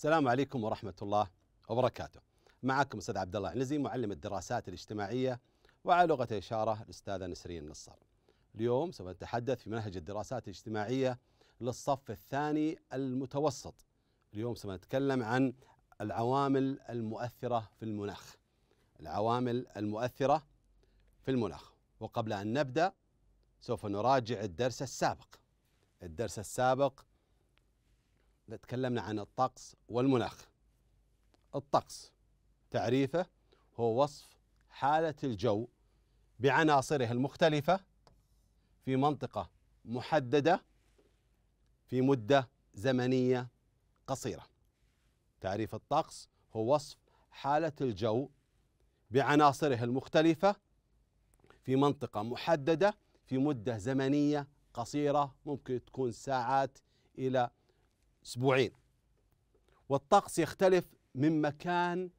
السلام عليكم ورحمة الله وبركاته. معكم أستاذ عبد الله عنزي معلم الدراسات الاجتماعية وعلى لغة إشارة الأستاذة نسرين النصر. اليوم سوف نتحدث في منهج الدراسات الاجتماعية للصف الثاني المتوسط. اليوم سوف نتكلم عن العوامل المؤثرة في المناخ. العوامل المؤثرة في المناخ. وقبل أن نبدأ سوف نراجع الدرس السابق. الدرس السابق تكلمنا عن الطقس والمناخ الطقس تعريفه هو وصف حالة الجو بعناصره المختلفة في منطقة محددة في مدة زمنية قصيرة تعريف الطقس هو وصف حالة الجو بعناصره المختلفة في منطقة محددة في مدة زمنية قصيرة ممكن تكون ساعات إلى أسبوعين والطقس يختلف من مكان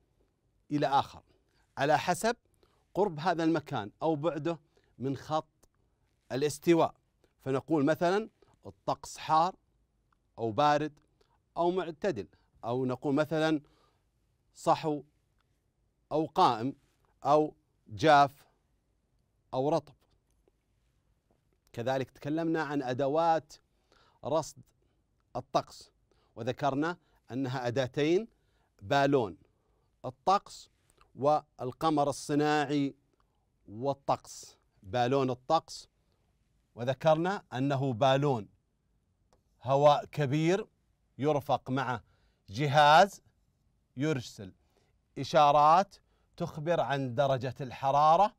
إلى آخر على حسب قرب هذا المكان أو بعده من خط الاستواء فنقول مثلا الطقس حار أو بارد أو معتدل أو نقول مثلا صحو أو قائم أو جاف أو رطب كذلك تكلمنا عن أدوات رصد الطقس وذكرنا أنها أداتين بالون الطقس والقمر الصناعي والطقس بالون الطقس وذكرنا أنه بالون هواء كبير يرفق مع جهاز يرسل إشارات تخبر عن درجة الحرارة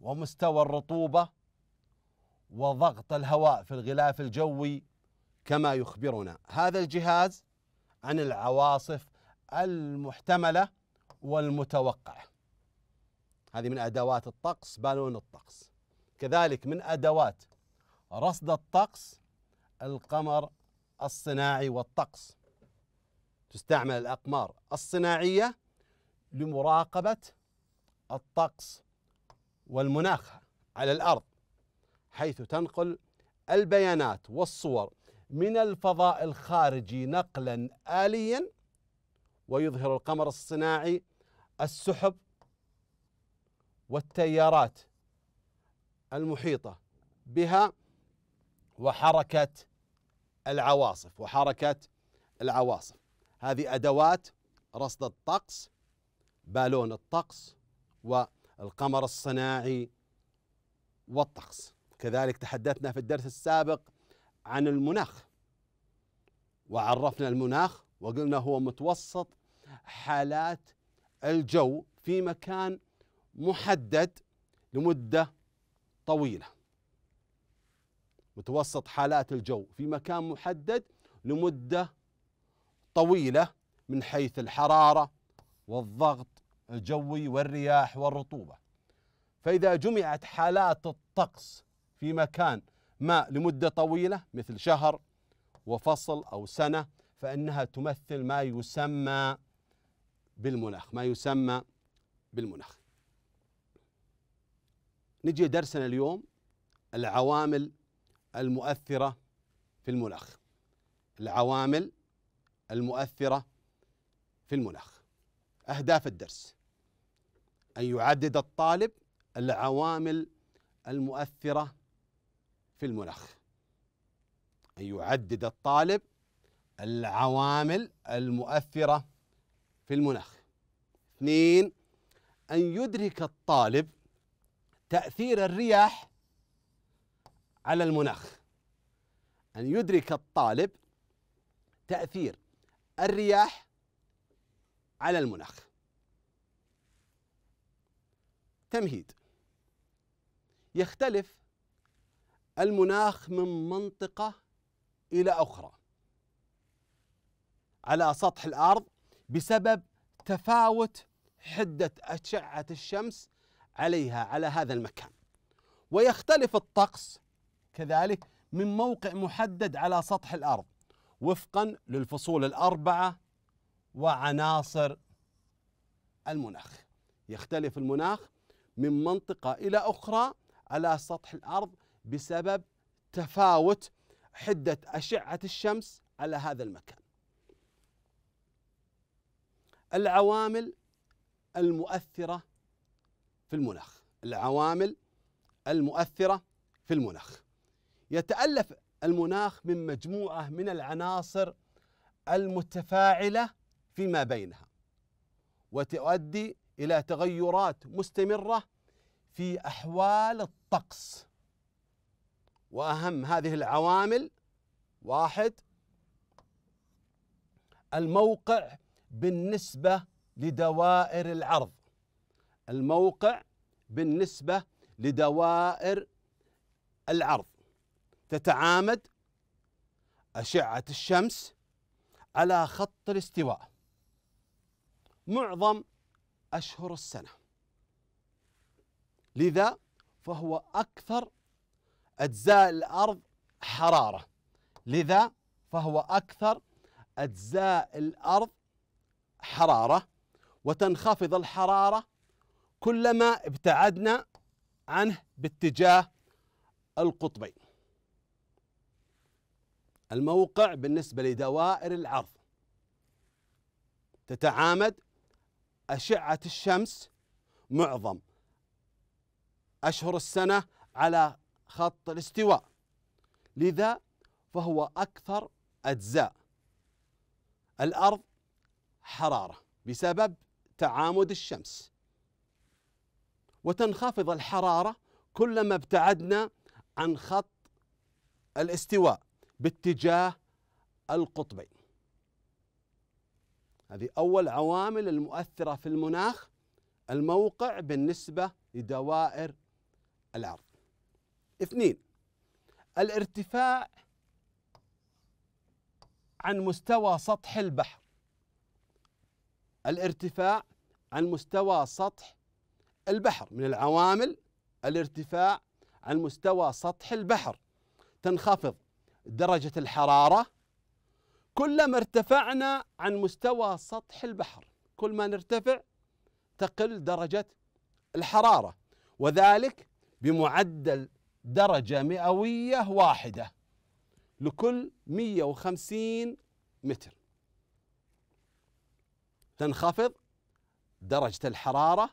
ومستوى الرطوبة وضغط الهواء في الغلاف الجوي كما يخبرنا هذا الجهاز عن العواصف المحتمله والمتوقعه. هذه من ادوات الطقس بالون الطقس. كذلك من ادوات رصد الطقس القمر الصناعي والطقس. تستعمل الاقمار الصناعيه لمراقبه الطقس والمناخ على الارض حيث تنقل البيانات والصور من الفضاء الخارجي نقلا آليا ويظهر القمر الصناعي السحب والتيارات المحيطة بها وحركة العواصف وحركة العواصف هذه أدوات رصد الطقس بالون الطقس والقمر الصناعي والطقس كذلك تحدثنا في الدرس السابق عن المناخ وعرفنا المناخ وقلنا هو متوسط حالات الجو في مكان محدد لمدة طويلة متوسط حالات الجو في مكان محدد لمدة طويلة من حيث الحرارة والضغط الجوي والرياح والرطوبة فإذا جمعت حالات الطقس في مكان ماء لمدة طويلة مثل شهر وفصل أو سنة فإنها تمثل ما يسمى بالمناخ ما يسمى بالمناخ نجي درسنا اليوم العوامل المؤثرة في المناخ العوامل المؤثرة في المناخ أهداف الدرس أن يعدد الطالب العوامل المؤثرة في المناخ أن يعدد الطالب العوامل المؤثرة في المناخ اثنين أن يدرك الطالب تأثير الرياح على المناخ أن يدرك الطالب تأثير الرياح على المناخ تمهيد يختلف المناخ من منطقة إلى أخرى على سطح الأرض بسبب تفاوت حدة أشعة الشمس عليها على هذا المكان ويختلف الطقس كذلك من موقع محدد على سطح الأرض وفقا للفصول الأربعة وعناصر المناخ يختلف المناخ من منطقة إلى أخرى على سطح الأرض بسبب تفاوت حدة أشعة الشمس على هذا المكان العوامل المؤثرة في المناخ العوامل المؤثرة في المناخ يتألف المناخ من مجموعة من العناصر المتفاعلة فيما بينها وتؤدي إلى تغيرات مستمرة في أحوال الطقس واهم هذه العوامل واحد الموقع بالنسبه لدوائر العرض الموقع بالنسبه لدوائر العرض تتعامد اشعه الشمس على خط الاستواء معظم اشهر السنه لذا فهو اكثر أجزاء الأرض حرارة لذا فهو أكثر أجزاء الأرض حرارة وتنخفض الحرارة كلما ابتعدنا عنه باتجاه القطبين الموقع بالنسبة لدوائر العرض تتعامد أشعة الشمس معظم أشهر السنة على خط الاستواء لذا فهو أكثر أجزاء الأرض حرارة بسبب تعامد الشمس وتنخفض الحرارة كلما ابتعدنا عن خط الاستواء باتجاه القطبين هذه أول عوامل المؤثرة في المناخ الموقع بالنسبة لدوائر العرض اثنين الارتفاع عن مستوى سطح البحر الارتفاع عن مستوى سطح البحر من العوامل الارتفاع عن مستوى سطح البحر تنخفض درجة الحرارة كلما ارتفعنا عن مستوى سطح البحر كل ما نرتفع تقل درجة الحرارة وذلك بمعدل درجة مئوية واحدة لكل 150 متر تنخفض درجة الحرارة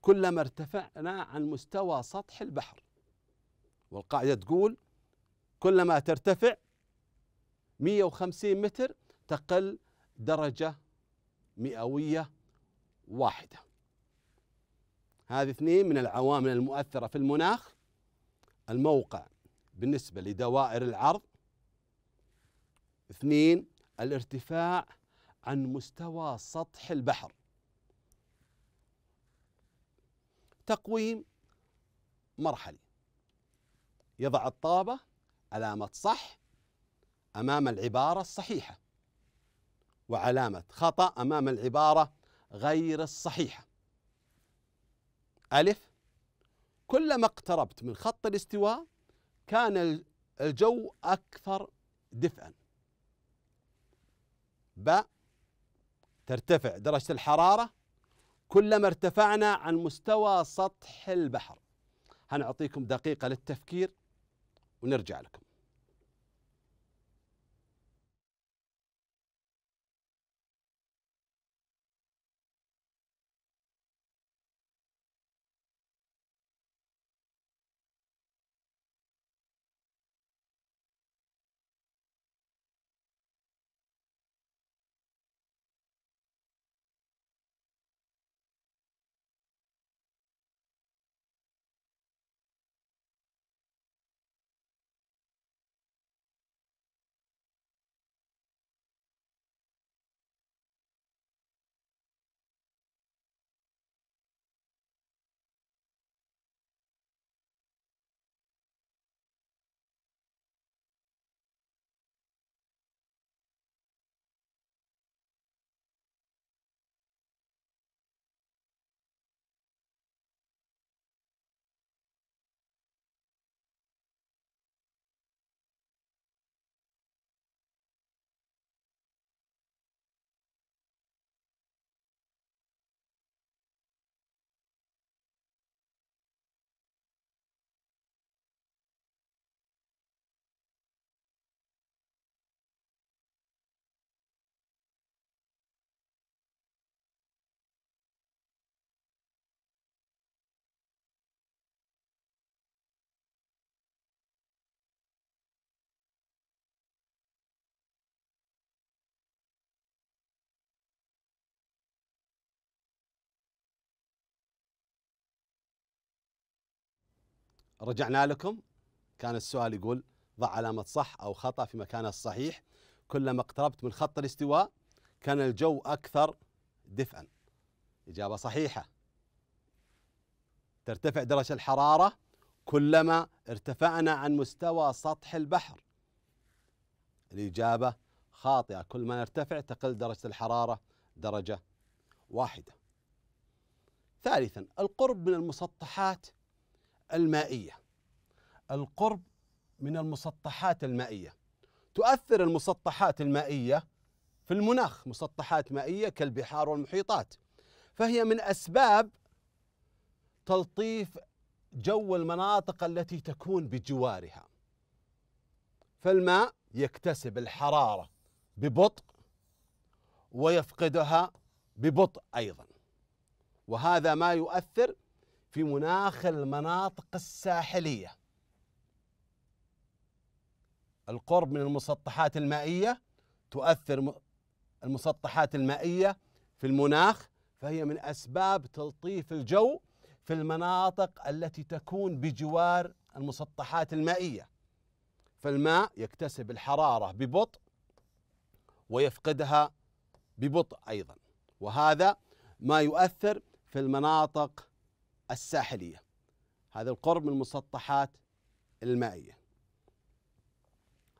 كلما ارتفعنا عن مستوى سطح البحر والقاعدة تقول كلما ترتفع 150 متر تقل درجة مئوية واحدة هذه اثنين من العوامل المؤثرة في المناخ الموقع بالنسبة لدوائر العرض اثنين الارتفاع عن مستوى سطح البحر تقويم مرحلي يضع الطابة علامة صح أمام العبارة الصحيحة وعلامة خطأ أمام العبارة غير الصحيحة ألف كلما اقتربت من خط الاستواء كان الجو أكثر دفئا ب ترتفع درجة الحرارة كلما ارتفعنا عن مستوى سطح البحر هنعطيكم دقيقة للتفكير ونرجع لكم رجعنا لكم كان السؤال يقول ضع علامة صح أو خطأ في مكانها الصحيح كلما اقتربت من خط الاستواء كان الجو أكثر دفئا إجابة صحيحة ترتفع درجة الحرارة كلما ارتفعنا عن مستوى سطح البحر الإجابة خاطئة كل ما نرتفع تقل درجة الحرارة درجة واحدة ثالثا القرب من المسطحات المائيه القرب من المسطحات المائيه تؤثر المسطحات المائيه في المناخ مسطحات مائيه كالبحار والمحيطات فهي من اسباب تلطيف جو المناطق التي تكون بجوارها فالماء يكتسب الحراره ببطء ويفقدها ببطء ايضا وهذا ما يؤثر في مناخ المناطق الساحليه القرب من المسطحات المائيه تؤثر المسطحات المائيه في المناخ فهي من اسباب تلطيف الجو في المناطق التي تكون بجوار المسطحات المائيه فالماء يكتسب الحراره ببطء ويفقدها ببطء ايضا وهذا ما يؤثر في المناطق الساحلية هذا القرب من المسطحات المائية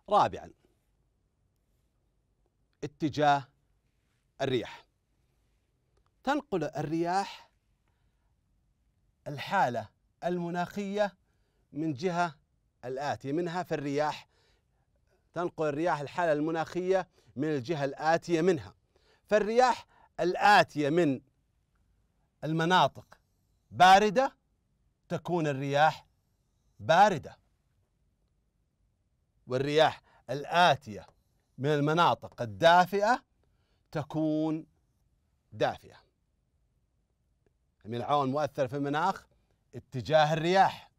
رابعا اتجاه الرياح تنقل الرياح الحالة المناخية من جهة الآتية منها فالرياح تنقل الرياح الحالة المناخية من الجهة الآتية منها فالرياح الآتية من المناطق باردة تكون الرياح باردة والرياح الآتية من المناطق الدافئة تكون دافئة من العوامل المؤثرة في المناخ اتجاه الرياح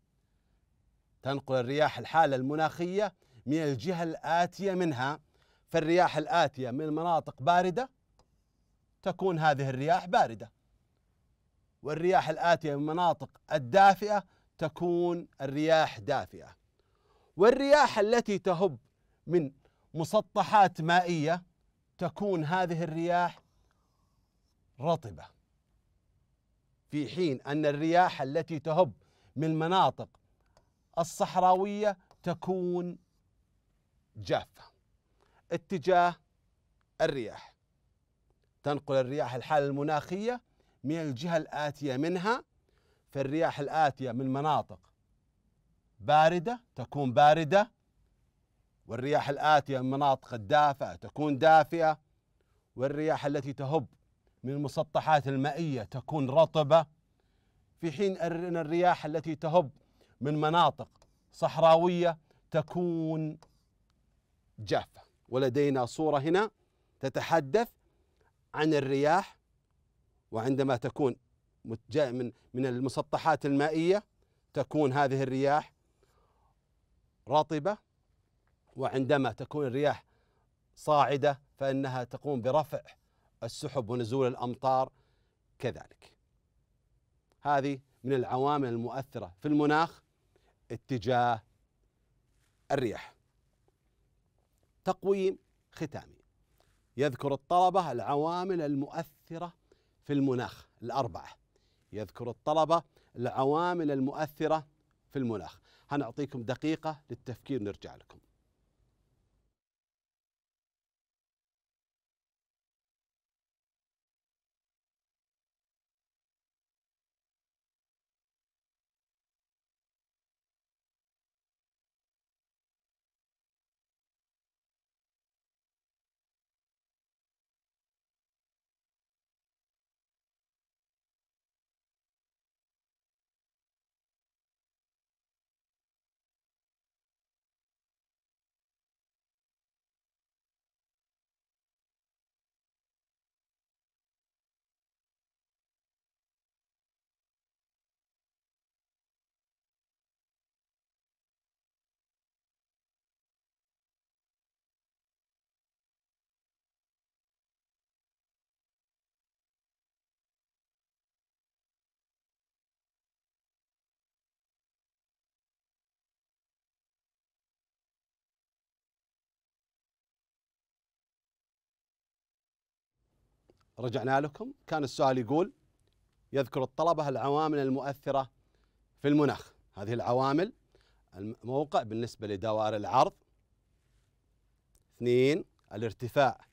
تنقل الرياح الحالة المناخية من الجهة الآتية منها فالرياح الآتية من المناطق باردة تكون هذه الرياح باردة والرياح الآتية من مناطق الدافئة تكون الرياح دافئة والرياح التي تهب من مسطحات مائية تكون هذه الرياح رطبة في حين أن الرياح التي تهب من مناطق الصحراوية تكون جافة اتجاه الرياح تنقل الرياح الحالة المناخية من الجهة الآتية منها فالرياح الآتية من مناطق باردة تكون باردة والرياح الآتية من مناطق الدافئة تكون دافئة والرياح التي تهب من المسطحات المائية تكون رطبة في حين أن الرياح التي تهب من مناطق صحراوية تكون جافة ولدينا صورة هنا تتحدث عن الرياح وعندما تكون من من المسطحات المائية تكون هذه الرياح رطبة وعندما تكون الرياح صاعدة فإنها تقوم برفع السحب ونزول الأمطار كذلك هذه من العوامل المؤثرة في المناخ اتجاه الرياح تقويم ختامي يذكر الطلبة العوامل المؤثرة في المناخ الأربعة يذكر الطلبة العوامل المؤثرة في المناخ هنعطيكم دقيقة للتفكير نرجع لكم رجعنا لكم كان السؤال يقول يذكر الطلبة العوامل المؤثرة في المناخ هذه العوامل الموقع بالنسبة لدوائر العرض اثنين الارتفاع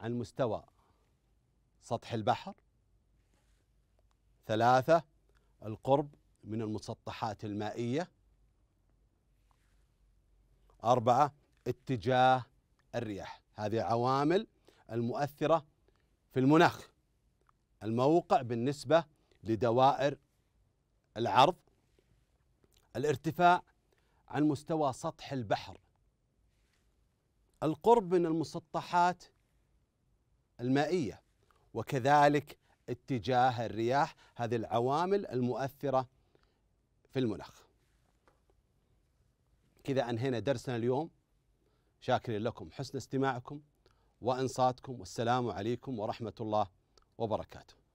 عن مستوى سطح البحر ثلاثة القرب من المسطحات المائية أربعة اتجاه الرياح هذه عوامل المؤثرة في المناخ الموقع بالنسبة لدوائر العرض الارتفاع عن مستوى سطح البحر القرب من المسطحات المائية وكذلك اتجاه الرياح هذه العوامل المؤثرة في المناخ كذا أنهينا درسنا اليوم شاكرين لكم حسن استماعكم وأنصاتكم والسلام عليكم ورحمة الله وبركاته